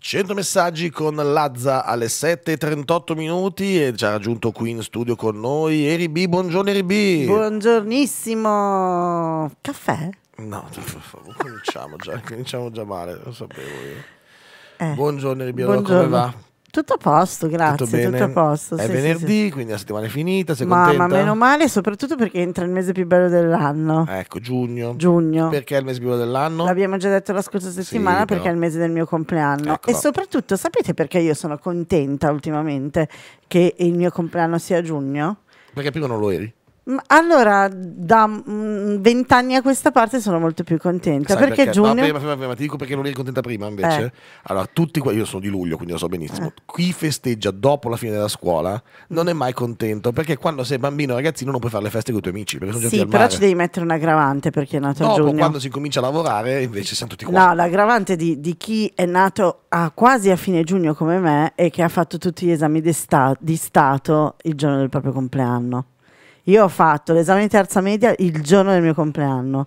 100 messaggi con Lazza alle 7.38 minuti e ci ha raggiunto qui in studio con noi Eri B. Buongiorno Eri B. Buongiornissimo. Caffè? No, cominciamo già, cominciamo già male, lo sapevo io. Eh. Buongiorno Ribiero, come va? Tutto a posto, grazie. Tutto, tutto a posto. È sì, venerdì, sì, quindi la settimana è finita. Sei ma, ma, meno male, soprattutto perché entra il mese più bello dell'anno. Ecco, giugno. Giugno. Perché è il mese più bello dell'anno? L'abbiamo già detto la scorsa settimana, sì, perché però. è il mese del mio compleanno. Ecco. E soprattutto, sapete perché io sono contenta ultimamente che il mio compleanno sia giugno? Perché prima non lo eri? Allora, da mm, vent'anni a questa parte sono molto più contenta. Sai perché, perché? Giugno... No, prima, prima, prima, ti dico perché non eri contenta prima invece. Eh. Allora, tutti qua, io sono di luglio, quindi lo so benissimo. Eh. Chi festeggia dopo la fine della scuola non è mai contento perché quando sei bambino o ragazzino non puoi fare le feste con i tuoi amici. sì, però ci devi mettere un aggravante perché è nato dopo, a giugno. quando si comincia a lavorare invece siamo tutti qua. No, l'aggravante di, di chi è nato a quasi a fine giugno come me e che ha fatto tutti gli esami di, sta di stato il giorno del proprio compleanno. Io ho fatto l'esame di terza media il giorno del mio compleanno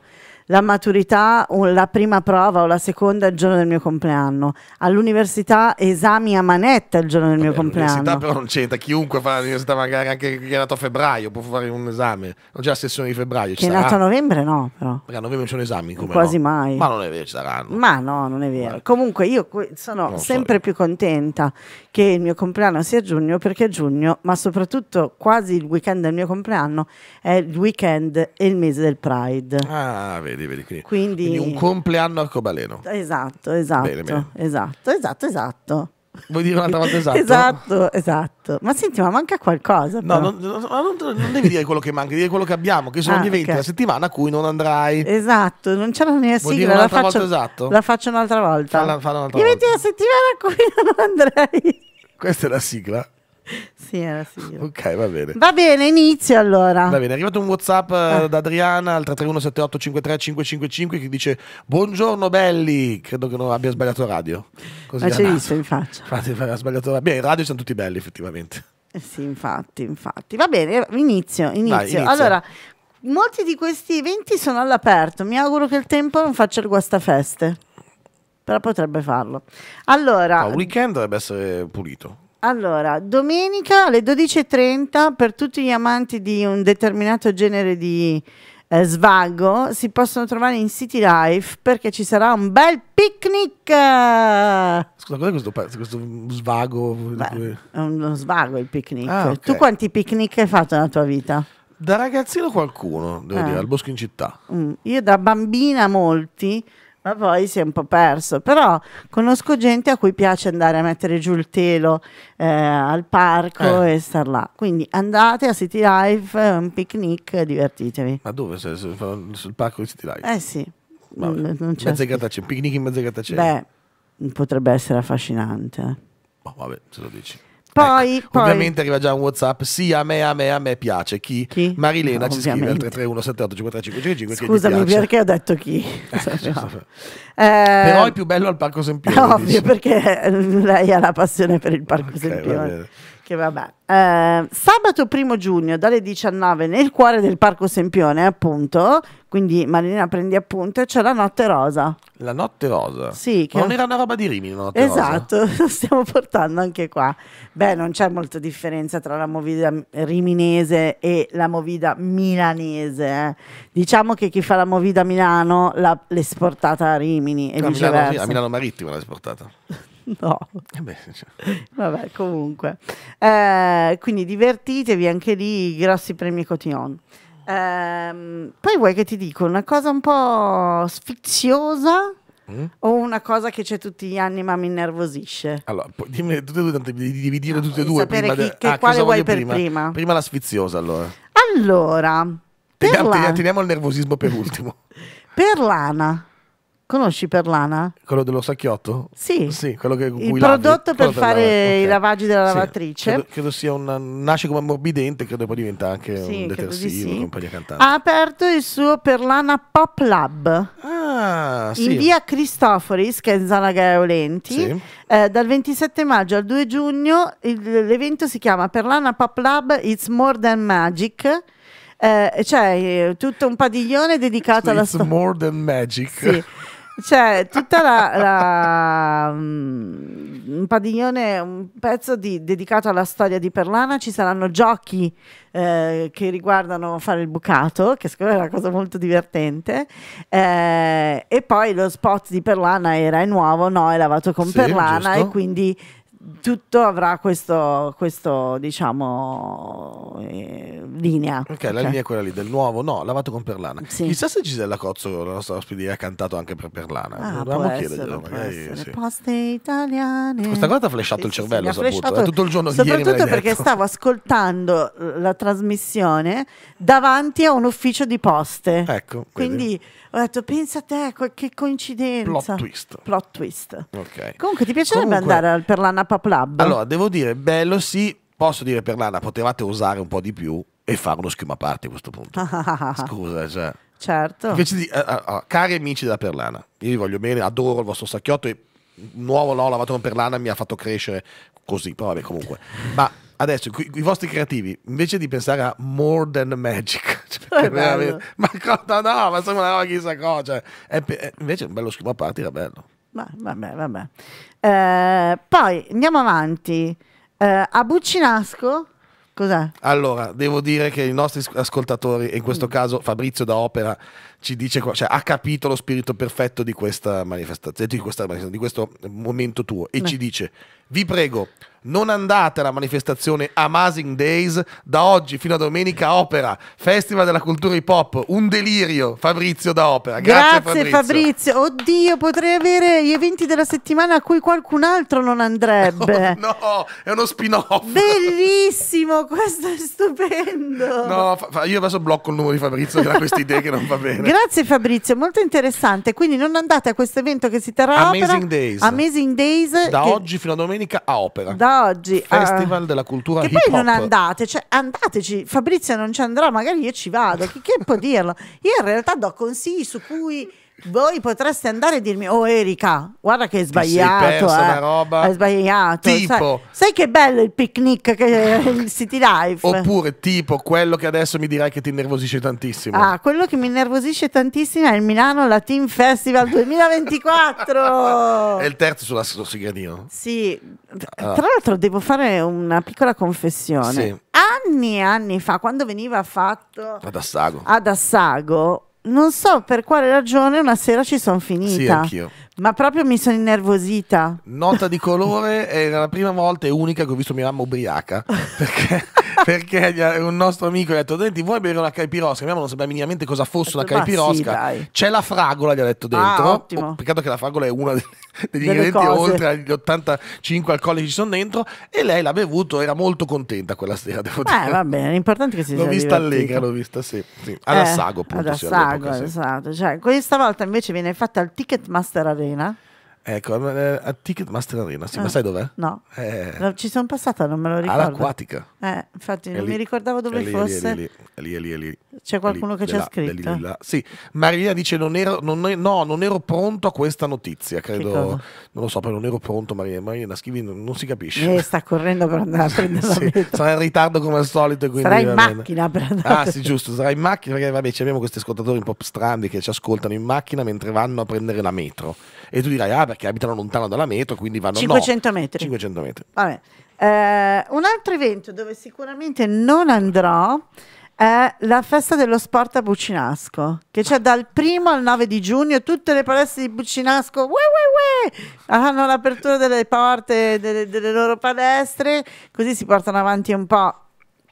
la maturità, la prima prova o la seconda il giorno del mio compleanno. All'università esami a manetta il giorno del Vabbè, mio compleanno. L'università però non c'entra, chiunque fa l'università magari anche chi è nato a febbraio può fare un esame, non c'è la sessione di febbraio. Chi è nato a novembre no però. Perché a novembre non ci sono esami come Quasi no? mai. Ma non è vero, ci saranno. Ma no, non è vero. Beh. Comunque io sono non sempre so. Eh. più contenta che il mio compleanno sia giugno perché giugno, ma soprattutto quasi il weekend del mio compleanno, è il weekend e il mese del Pride. Ah, vedi vedi, vedi. Quindi, quindi... un compleanno arcobaleno. Esatto, esatto, bene, bene. esatto, esatto, esatto. Vuoi dire un'altra volta esatto? esatto, esatto. Ma senti, ma manca qualcosa. No, non, non, non, devi dire quello che manca, devi dire quello che abbiamo, che sono ah, gli eventi okay. della settimana a cui non andrai. Esatto, non c'è c'era né sigla, la faccio, esatto? la faccio un'altra volta. Falla, falla un'altra gli eventi della settimana a cui non andrai. Questa è la sigla sì, era sì. Ok, va bene. Va bene, inizio allora. Va bene, è arrivato un WhatsApp eh, ah. da Adriana al 331 33178535555 che dice "Buongiorno belli". Credo che non abbia sbagliato radio. Così Ma ci visto in faccia. Infatti, ha sbagliato radio. Beh, in radio sono tutti belli effettivamente. Eh sì, infatti, infatti. Va bene, inizio, eh, inizio. Vai, inizio. Allora, molti di questi eventi sono all'aperto. Mi auguro che il tempo non faccia il guastafeste. Però potrebbe farlo. Allora, no, il weekend dovrebbe essere pulito. Allora, domenica alle 12.30 per tutti gli amanti di un determinato genere di eh, svago si possono trovare in City Life perché ci sarà un bel picnic. Scusa, cos'è questo, pezzo, questo svago? Beh, è uno svago il picnic. Ah, okay. Tu quanti picnic hai fatto nella tua vita? Da ragazzino qualcuno, devo eh. dire, al bosco in città. Mm, io da bambina molti, ma poi si è un po' perso. Però conosco gente a cui piace andare a mettere giù il telo eh, al parco eh. e star là. Quindi andate a City Life, un picnic, divertitevi. Ma dove? Sei? Sul, parco di City Life? Eh sì. Vabbè. Non c'è. Mezzegatacce, picnic in mezza gata c'è. Beh, potrebbe essere affascinante. Oh, vabbè, se lo dici. Ecco, poi, ecco, poi, ovviamente arriva già un WhatsApp. Sì, a me, a me, a me piace. Chi? chi? Marilena no, ci ovviamente. scrive al 331 78 Scusami, perché ho detto chi? Eh, so, eh, però è più bello al Parco Sempione. Ovvio, dice. perché lei ha la passione per il Parco okay, Sempione. Che vabbè. Eh, sabato 1 giugno dalle 19 nel cuore del Parco Sempione, appunto, quindi Marina prendi appunto, c'è la Notte Rosa. La Notte Rosa? Sì. Che Ma non era una roba di Rimini la Notte esatto, Rosa? Esatto, lo stiamo portando anche qua. Beh, non c'è molta differenza tra la movida riminese e la movida milanese. Eh. Diciamo che chi fa la movida a Milano l'ha l'esportata a Rimini e a Milano, a Milano Marittima l'ha esportata. No. Eh cioè. Vabbè, comunque. Eh, quindi divertitevi anche lì, grossi premi Cotillon. Eh, poi vuoi che ti dico una cosa un po' sfiziosa? Mm? O una cosa che c'è tutti gli anni ma mi innervosisce. Allora, dimmi tutte e due, tanto devi dire no, tutte e due. Prima chi, che, ah, quale vuoi per prima? prima? Prima la sfiziosa, allora. Allora, teniamo, la... teniamo il nervosismo per ultimo. per l'ana. Conosci Perlana? Quello dello sacchiotto? Sì. sì quello che, il prodotto lavi. per fare okay. i lavaggi della lavatrice. Sì. Credo, credo, sia un... nasce come ammorbidente, credo poi diventa anche sì, un detersivo, sì. compagnia cantante. Ha aperto il suo Perlana Pop Lab. Ah, sì. In via Cristoforis, che è in zona Gaiolenti, eh, dal 27 maggio al 2 giugno l'evento si chiama Perlana Pop Lab It's More Than Magic. Eh, c'è cioè, eh, tutto un padiglione dedicato alla storia. It's more than magic. Sì. Cioè, tutta la, la um, un padiglione, un pezzo di, dedicato alla storia di Perlana, ci saranno giochi eh, che riguardano fare il bucato, che secondo me è una cosa molto divertente. Eh, e poi lo spot di Perlana era è nuovo, no, è lavato con sì, Perlana giusto. e quindi tutto avrà questo, questo diciamo, eh, linea. Ok, okay. la linea è quella lì del nuovo, no, lavato con Perlana. Sì. Chissà se Gisella Cozzo, la nostra ospite, ha cantato anche per Perlana. Ah, Dobbiamo chiederglielo, magari. Sì. Poste italiane. Questa cosa ti ha flashato il cervello, sì, flashato, eh, tutto il giorno Soprattutto perché stavo ascoltando eh, la trasmissione davanti a un ufficio di poste. Ecco. Quindi, quindi ho detto, pensa a te, che coincidenza. Plot twist. Plot twist. Ok. Comunque ti piacerebbe Comunque, andare al Perlana Papa Club. Allora, devo dire, bello sì, posso dire per l'Ana, potevate usare un po' di più e fare uno schiuma a parte a questo punto. Scusa, cioè. Certo. Invece di, uh, uh, uh, cari amici della Perlana, io vi voglio bene, adoro il vostro sacchiotto e nuovo l'ho lavato con Perlana mi ha fatto crescere così, però vabbè comunque. Ma adesso i, i vostri creativi, invece di pensare a More Than Magic, cioè, ma cosa no, ma insomma una roba chissà cosa, cioè, è, è, invece un bello schema a parte era bello. Ma, vabbè, vabbè. Eh, poi andiamo avanti. Eh, a Buccinasco, cos'è? Allora, devo dire che i nostri ascoltatori, e in questo mm. caso Fabrizio da Opera, ci dice, cioè, ha capito lo spirito perfetto di questa manifestazione, di, questa, di questo momento tuo, e Beh. ci dice vi prego, non andate alla manifestazione Amazing Days da oggi fino a domenica Opera, Festival della Cultura Hip Hop, un delirio Fabrizio da Opera. Grazie, Grazie Fabrizio. Fabrizio. Oddio, potrei avere gli eventi della settimana a cui qualcun altro non andrebbe. Oh, no, è uno spin-off. Bellissimo, questo è stupendo. No, io adesso blocco il numero di Fabrizio da queste idee che non va bene. Grazie Fabrizio, molto interessante. Quindi non andate a questo evento che si terrà Amazing Opera, Days. Amazing Days da che... oggi fino a domenica domenica a Opera. Da oggi. Ah. Festival uh, della cultura che hip hop. poi non andate, cioè andateci, Fabrizio non ci andrà, magari io ci vado, chi, chi può dirlo? Io in realtà do consigli su cui voi potreste andare e dirmi: Oh, Erika, guarda che hai sbagliato. Persa, eh. roba. Hai sbagliato. Tipo, sai, sai, che bello il picnic, che, il city life. Oppure, tipo, quello che adesso mi dirai che ti innervosisce tantissimo. Ah, quello che mi innervosisce tantissimo è il Milano Latin Festival 2024. è il terzo sulla, sul Sì, ah. tra l'altro, devo fare una piccola confessione. Sì. Anni e anni fa, quando veniva fatto ad Assago, ad Assago non so per quale ragione una sera ci sono finita. Sì, ma proprio mi sono innervosita. Nota di colore, era la prima volta e unica che ho visto mia mamma ubriaca. Perché perché un nostro amico gli ha detto: Denti, vuoi bere una caipirosca? Mia non sapeva minimamente cosa fosse una caipirosca. Sì, C'è la fragola, gli ha detto dentro. Ah, ottimo. Oh, peccato che la fragola è una degli delle ingredienti cose. oltre agli 85 alcolici ci sono dentro. E lei l'ha bevuto, era molto contenta quella sera. Devo eh, dire. Eh, va bene, l'importante è che si l'ho sia. L'ho vista divertito. allegra, l'ho vista, sì. sì. Ad Assago, appunto. Eh, ad Assago, sì, esatto. Cioè, questa volta invece viene fatta al Ticketmaster Arena. Ecco, eh, a Ticketmaster Arena, sì, eh, ma ah. sai dov'è? No, eh, ci sono passata, non me lo ricordo. All'acquatica. Eh, infatti, non mi ricordavo dove lì, fosse. È lì, è lì, è lì, è lì. C'è qualcuno che ci ha scritto. Là, sì, Maria dice, non ero, non no, non ero pronto a questa notizia, credo. Non lo so, però non ero pronto, Maria. Marina, scrivi, non, non si capisce. Eh, sta correndo per andare a prendere la sì, Sarà in ritardo come al solito. Quindi sarà in macchina per andare. Ah sì, giusto, sarà in macchina perché vabbè, abbiamo questi ascoltatori un po' strani che ci ascoltano in macchina mentre vanno a prendere la metro. E tu dirai, ah perché abitano lontano dalla metro, quindi vanno 500 no, metri. 500 metri. Eh, un altro evento dove sicuramente non andrò è la festa dello sport a Bucinasco, che c'è dal primo al 9 di giugno, tutte le palestre di Bucinasco ue, ue, ue, hanno l'apertura delle porte delle, delle loro palestre, così si portano avanti un po'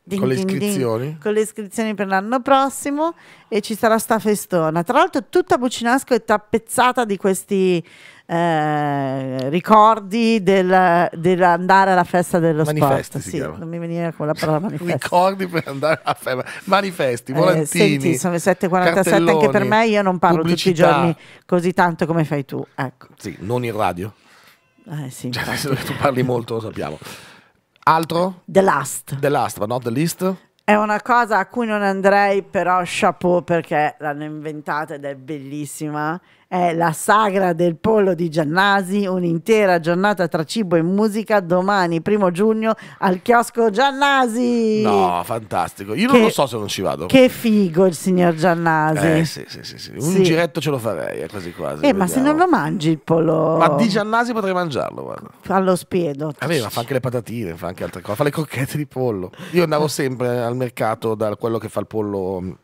Ding, con le iscrizioni? Ding, con le iscrizioni per l'anno prossimo e ci sarà sta festona. Tra l'altro tutta Bucinasco è tappezzata di questi eh, ricordi del, dell'andare alla festa dello manifesti sport. Sì, non mi veniva con la parola manifesti. ricordi per andare alla festa. Manifesti, eh, volantini. Eh, senti, sono le 7.47 anche per me, io non parlo pubblicità. tutti i giorni così tanto come fai tu. Ecco. Sì, non in radio. Eh, sì, cioè, tu parli molto, lo sappiamo. Altro? The Last. The Last, ma not The List? È una cosa a cui non andrei, però chapeau perché l'hanno inventata ed è bellissima è la sagra del pollo di Giannasi, un'intera giornata tra cibo e musica domani, primo giugno, al chiosco Giannasi. No, fantastico. Io che, non lo so se non ci vado. Che figo il signor Giannasi. Eh, sì, sì, sì, sì. Un sì. giretto ce lo farei, eh, quasi quasi. Eh, ma se non lo mangi il pollo... Ma di Giannasi potrei mangiarlo, guarda. Allo spiedo. A ma fa anche le patatine, fa anche altre cose, fa le crocchette di pollo. Io andavo sempre al mercato da quello che fa il pollo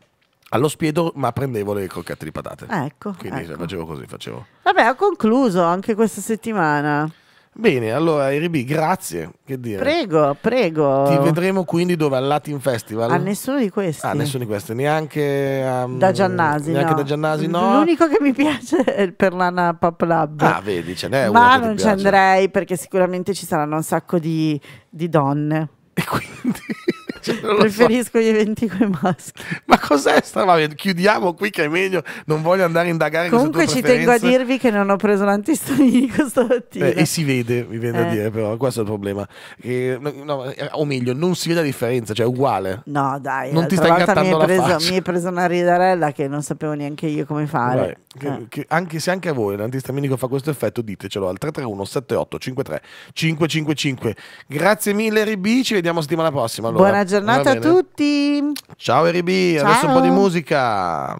allo spiedo, ma prendevo le crocchette di patate. Ecco. Quindi ecco. facevo così, facevo. Vabbè, ho concluso anche questa settimana. Bene, allora RB, grazie. Che dire? Prego, prego. Ti vedremo quindi dove al Latin Festival? A nessuno di questi. A ah, nessuno di questi, neanche um, da Giannasi. Neanche no. da Giannasi, no. L'unico che mi piace è il Perlana Pop Lab. Ah, vedi, ce n'è Ma non ci andrei perché sicuramente ci saranno un sacco di, di donne. E quindi cioè, Preferisco so. gli eventi con i maschi. Ma cos'è sta? chiudiamo qui che è meglio, non voglio andare a indagare Comunque ci tengo a dirvi che non ho preso l'antistaminico stamattina. Eh, e si vede, mi viene eh. a dire però, questo è il problema. E, no, eh, o meglio, non si vede la differenza, cioè è uguale. No dai, non ti stai ingattando mi preso, Mi hai preso una ridarella che non sapevo neanche io come fare. Dai, eh. che, che anche se anche a voi l'antistaminico fa questo effetto, ditecelo al 331 78 53 555. Grazie mille Ribi, ci vediamo settimana prossima. Allora. Buona giornata giornata a tutti. Ciao Eribi, adesso un po' di musica.